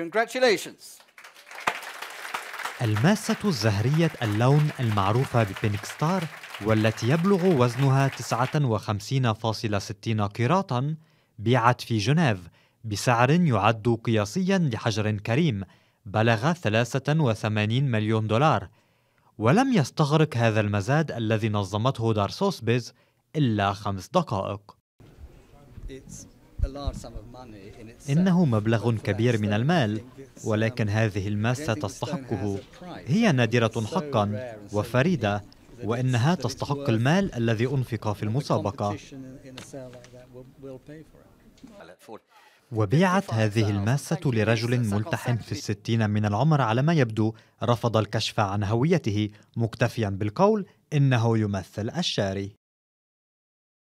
Congratulations. الماسة الزهرية اللون المعروفة ببينك ستار والتي يبلغ وزنها 59.60 قيراطا بيعت في جنيف بسعر يعد قياسيا لحجر كريم بلغ 83 مليون دولار ولم يستغرق هذا المزاد الذي نظمته دار سوسبيز إلا خمس دقائق إنه مبلغ كبير من المال ولكن هذه الماسة تستحقه هي نادرة حقا وفريدة وإنها تستحق المال الذي أنفق في المسابقة وبيعت هذه الماسة لرجل ملتحم في الستين من العمر على ما يبدو رفض الكشف عن هويته مكتفيا بالقول إنه يمثل الشاري